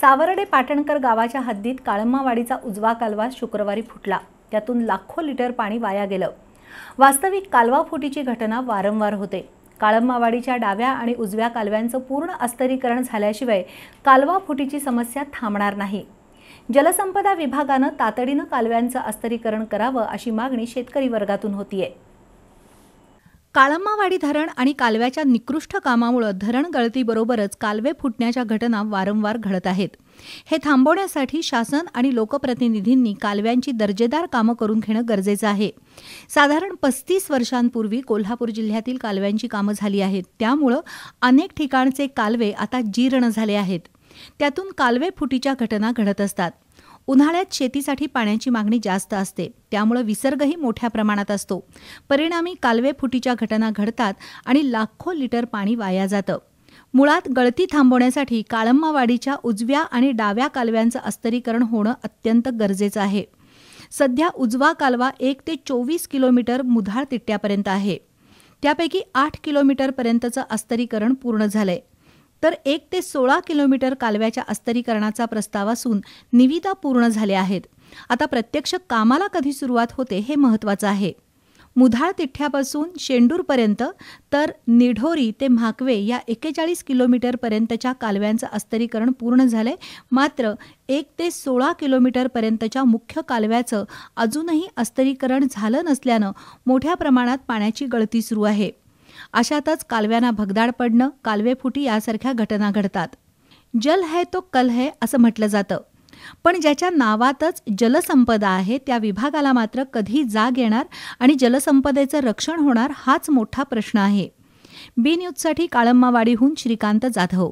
सावरडे पाटणकर गावाच्या हद्दीत काळम्मावाडीचा उजवा कालवा शुक्रवारी फुटला त्यातून लाखो लिटर पाणी वाया गेलं वास्तविक कालवा फुटीची घटना वारंवार होते काळम्मावाडीच्या डाव्या आणि उजव्या कालव्यांचं पूर्ण अस्तरीकरण झाल्याशिवाय कालवा फुटीची समस्या थांबणार नाही जलसंपदा विभागानं तातडीनं कालव्यांचं अस्तरीकरण करावं अशी मागणी शेतकरी वर्गातून होतीये काळंबावाडी धरण आणि कालव्याच्या निकृष्ट कामामुळे धरण गळतीबरोबरच कालवे फुटण्याच्या घटना वारंवार घडत आहेत हे थांबवण्यासाठी शासन आणि लोकप्रतिनिधींनी कालव्यांची दर्जेदार कामं करून घेणं गरजेचं आहे साधारण पस्तीस वर्षांपूर्वी कोल्हापूर जिल्ह्यातील कालव्यांची कामं झाली आहेत त्यामुळं अनेक ठिकाणचे कालवे आता जीर्ण झाले आहेत त्यातून कालवे फुटीच्या घटना घडत असतात उन्हाळ्यात शेतीसाठी पाण्याची मागणी जास्त असते त्यामुळे विसर्गही मोठ्या प्रमाणात असतो परिणामी कालवे फुटीच्या घटना घडतात आणि लाखो लिटर पाणी वाया जातं मुळात गळती थांबवण्यासाठी काळंबावाडीच्या उजव्या आणि डाव्या कालव्यांचं अस्तरीकरण होणं अत्यंत गरजेचं आहे सध्या उजवा कालवा एक ते चोवीस किलोमीटर मुधाळ तिट्ट्यापर्यंत आहे त्यापैकी आठ किलोमीटरपर्यंतचं अस्तरीकरण पूर्ण झालंय तर एक ते सोळा किलोमीटर कालव्याच्या अस्तरीकरणाचा प्रस्ताव असून निविदा पूर्ण झाल्या आहेत आता प्रत्यक्ष कामाला कधी सुरुवात होते हे महत्त्वाचं आहे मुधाळ तिठ्ठ्यापासून शेंडूरपर्यंत तर निढोरी ते म्हाकवे या एक्केचाळीस किलोमीटरपर्यंतच्या कालव्यांचं अस्तरीकरण पूर्ण झालंय मात्र एक ते सोळा किलोमीटरपर्यंतच्या मुख्य कालव्याचं अजूनही अस्तरीकरण झालं नसल्यानं मोठ्या प्रमाणात पाण्याची गळती सुरू आहे अशातच कालव्यांना भगदाड पडणं कालवे फुटी यासारख्या घटना घडतात जल है तो कल है असं म्हटलं जातं पण ज्याच्या नावातच जलसंपदा आहे त्या विभागाला मात्र कधी जाग येणार आणि जलसंपदेचं रक्षण होणार हाच मोठा प्रश्न आहे बी न्यूजसाठी श्रीकांत जाधव